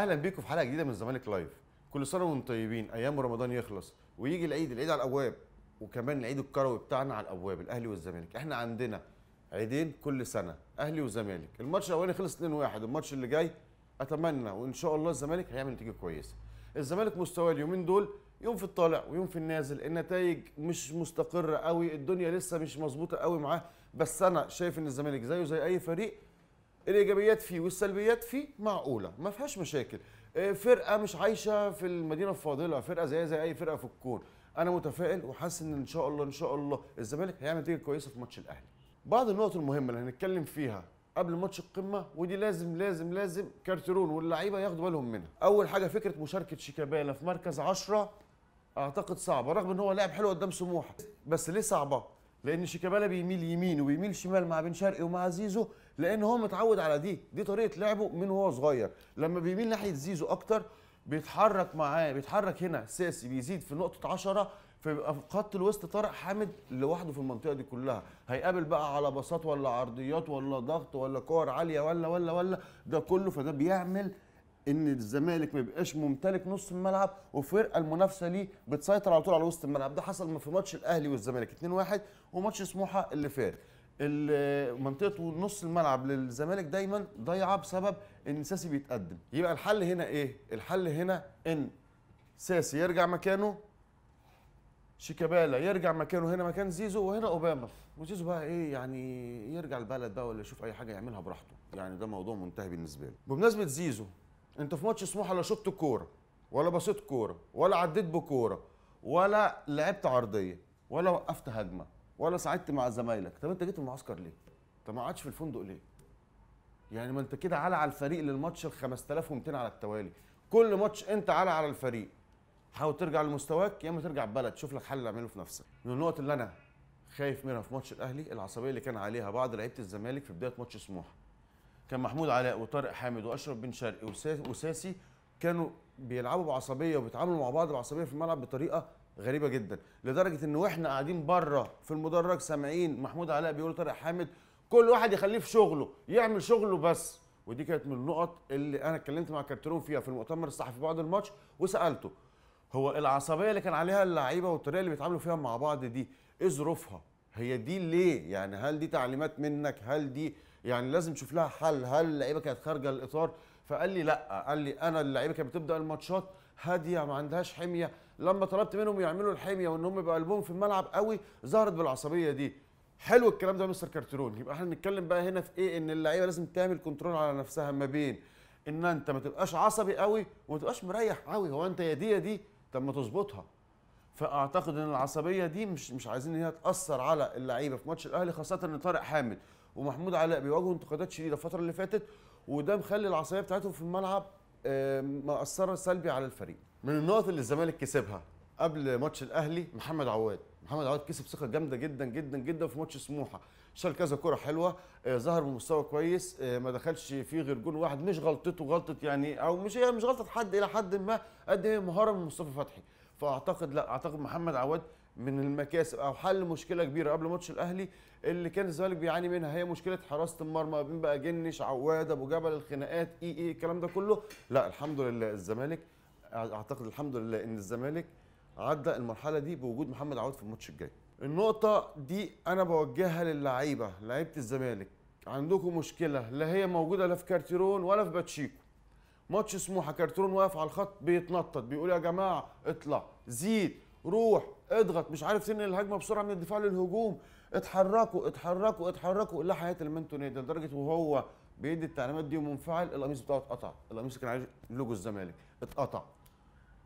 اهلا بيكم في حلقه جديده من الزمالك لايف كل سنه وانتم طيبين ايام رمضان يخلص ويجي العيد العيد على الابواب وكمان العيد الكروي بتاعنا على الابواب الاهلي والزمالك احنا عندنا عيدين كل سنه اهلي وزمالك الماتش الاولاني خلص 2-1 الماتش اللي جاي اتمنى وان شاء الله الزمالك هيعمل نتيجه كويسه الزمالك مستواه اليومين دول يوم في الطالع ويوم في النازل النتائج مش مستقره قوي الدنيا لسه مش مظبوطه قوي معاه بس انا شايف ان الزمالك زيه زي اي فريق الايجابيات فيه والسلبيات فيه معقوله ما فيهاش مشاكل آه، فرقه مش عايشه في المدينه الفاضله فرقه زيها زي اي فرقه في الكون انا متفائل وحاسس ان ان شاء الله ان شاء الله الزمالك هيعمل نتيجه كويسه في ماتش الاهلي بعض النقط المهمه اللي هنتكلم فيها قبل ماتش القمه ودي لازم لازم لازم كارترون واللعيبه ياخدوا بالهم منها اول حاجه فكره مشاركه شيكابالا في مركز 10 اعتقد صعبه رغم ان هو لاعب حلو قدام سموحه بس ليه صعبه لان شيكابالا بيميل يمين وبيميل شمال مع بن شرقي ومع زيزو لان هو متعود على دي دي طريقه لعبه من وهو صغير لما بيميل ناحيه زيزو اكتر بيتحرك معاه بيتحرك هنا ساسي بيزيد في نقطه 10 فيبقى في خط الوسط طارق حامد لوحده في المنطقه دي كلها هيقابل بقى على باصات ولا عرضيات ولا ضغط ولا كور عاليه ولا ولا ولا ده كله فده بيعمل ان الزمالك ما بيبقاش ممتلك نص الملعب والفرقه المنافسه ليه بتسيطر على طول على وسط الملعب ده حصل في ماتش الاهلي والزمالك 2-1 وماتش سموحه اللي فات منطقه نص الملعب للزمالك دايما ضايعه بسبب ان ساسي بيتقدم يبقى الحل هنا ايه الحل هنا ان ساسي يرجع مكانه شيكابالا يرجع مكانه هنا مكان زيزو وهنا اوباما وزيزو بقى ايه يعني يرجع البلد بقى ولا يشوف اي حاجه يعملها براحته يعني ده موضوع منتهي بالنسبه له بمناسبه زيزو انتوا في ماتش سموحه لا شطت كوره ولا بصيت كوره ولا عديت بكوره ولا لعبت عرضيه ولا وقفت هجمه ولا ساعدت مع زمايلك طب انت جيت المعسكر ليه طب ما قعدتش في الفندق ليه يعني ما انت كده على على الفريق للماتش ال 5200 على التوالي كل ماتش انت على على الفريق حاول ترجع لمستواك يا اما ترجع بلد شوف لك حل اعمله في نفسك من النقط اللي انا خايف منها في ماتش الاهلي العصبيه اللي كان عليها بعض لعيبه الزمالك في بدايه ماتش سموحه كان محمود علاء وطارق حامد واشرف بن شرقي وساسي كانوا بيلعبوا بعصبيه وبيتعاملوا مع بعض بعصبيه في الملعب بطريقه غريبه جدا لدرجه ان واحنا قاعدين بره في المدرج سامعين محمود علاء بيقول طارق حامد كل واحد يخليه في شغله يعمل شغله بس ودي كانت من النقط اللي انا اتكلمت مع كارترون فيها في المؤتمر الصحفي بعد الماتش وسالته هو العصبيه اللي كان عليها اللعيبه والطريقه اللي بيتعاملوا فيها مع بعض دي ايه ظروفها هي دي ليه يعني هل دي تعليمات منك هل دي يعني لازم تشوف لها حل هل اللعيبه كانت خارجه الاطار فقال لي لا قال لي انا اللعيبه كانت بتبدا الماتشات هاديه ما عندهاش حميه لما طلبت منهم يعملوا الحميه وان هم يبقى قلبهم في الملعب قوي ظهرت بالعصبيه دي حلو الكلام ده يا مستر كارترون يبقى احنا بنتكلم بقى هنا في ايه ان اللعيبه لازم تعمل كنترول على نفسها ما بين ان انت ما تبقاش عصبي قوي وما تبقاش مريح قوي هو انت يا دي يا دي طب ما تظبطها فاعتقد ان العصبيه دي مش مش عايزين ان هي تاثر على اللعيبه في ماتش الاهلي خاصه ان طارق حامد ومحمود علاء بيواجهوا انتقادات شديده الفتره اللي فاتت وده مخلي العصبيه بتاعتهم في الملعب مأثره سلبي على الفريق من النقط اللي الزمالك كسبها قبل ماتش الاهلي محمد عواد محمد عواد كسب ثقه جامده جدا جدا جدا في ماتش سموحه شال كذا كره حلوه آه، ظهر بمستوى كويس آه، ما دخلش فيه غير جون واحد مش غلطته غلطه يعني او مش هي مش غلطه حد الى حد ما قد ايه مهاره من مصطفى فتحي فاعتقد لا اعتقد محمد عواد من المكاسب او حل مشكله كبيره قبل ماتش الاهلي اللي كان الزمالك بيعاني منها هي مشكله حراسه المرمى بين بقى جنش عواد ابو جبل الخناقات اي اي الكلام ده كله لا الحمد لله الزمالك اعتقد الحمد لله ان الزمالك عدى المرحله دي بوجود محمد عواد في الماتش الجاي النقطه دي انا بوجهها للعيبه لعيبه الزمالك عندكم مشكله لا هي موجوده لا في كارتيرون ولا في باتشيكو ماتش سموحه كارتيرون واقف على الخط بيتنطط بيقول يا جماعه اطلع زيد روح اضغط مش عارف تنقل الهجمه بسرعه من الدفاع للهجوم اتحركوا اتحركوا اتحركوا لا حياه المنتوني ده لدرجه وهو بيدي التعليمات دي ومنفعل القميص بتاعه اتقطع القميص كان عليه لوجو الزمالك اتقطع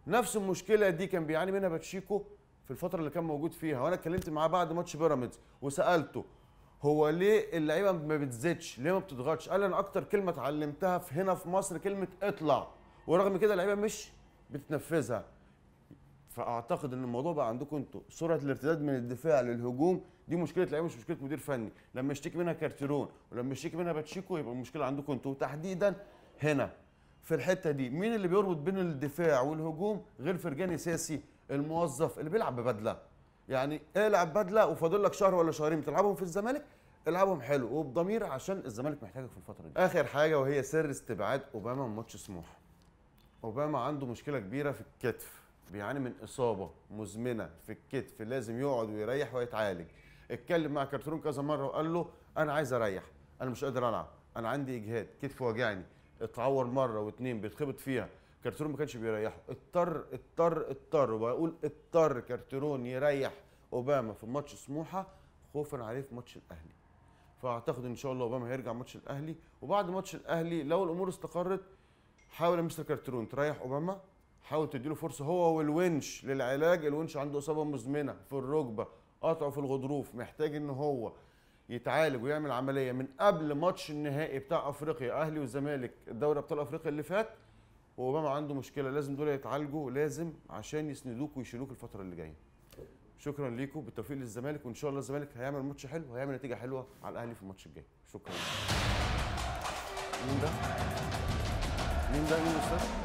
نفس المشكله دي كان بيعاني منها باتشيكو في الفتره اللي كان موجود فيها وانا اتكلمت معاه بعد ماتش بيراميدز وسالته هو ليه اللعيبه ما بتزيدش ليه ما بتضغطش قال انا اكتر كلمه اتعلمتها في هنا في مصر كلمه اطلع ورغم كده اللعيبه مش بتنفذها فاعتقد ان الموضوع بقى عندكم انتوا سرعه الارتداد من الدفاع للهجوم دي مشكله لعيبه مش مشكله مدير فني لما يشتكي منها كارتيرون ولما يشتكي منها باتشيكو يبقى المشكله عندكم انتوا تحديدا هنا في الحته دي مين اللي بيربط بين الدفاع والهجوم غير فرجاني ساسي الموظف اللي بيلعب ببدله يعني العب بدله وفاضل لك شهر ولا شهرين بتلعبهم في الزمالك العبهم حلو وبضمير عشان الزمالك محتاجك في الفتره دي اخر حاجه وهي سر استبعاد اوباما من ماتش سموحه اوباما عنده مشكله كبيره في الكتف بيعاني من اصابه مزمنه في الكتف لازم يقعد ويريح ويتعالج اتكلم مع كرتون كذا مره وقال له انا عايز اريح انا مش قادر العب انا عندي اجهاد كتفي وجعني اتعور مره واثنين بيتخبط فيها كارترون ما كانش بيريحه اضطر اضطر اضطر وبقول اضطر كارترون يريح اوباما في ماتش سموحه خوفا عليه في ماتش الاهلي فاعتقد ان شاء الله اوباما هيرجع ماتش الاهلي وبعد ماتش الاهلي لو الامور استقرت حاول يا مستر كارترون تريح اوباما حاول تديله فرصه هو والونش للعلاج الونش عنده اصابه مزمنه في الركبه قطعه في الغضروف محتاج ان هو يتعالج ويعمل عمليه من قبل ماتش النهائي بتاع افريقيا اهلي والزمالك الدوري ابطال افريقيا اللي فات وأوباما عنده مشكله لازم دول يتعالجوا لازم عشان يسندوك ويشيلوك الفتره اللي جايه شكرا ليكم بالتوفيق للزمالك وان شاء الله الزمالك هيعمل ماتش حلو وهيعمل نتيجه حلوه على الاهلي في الماتش الجاي شكرا مين ده مين ده مين استاذ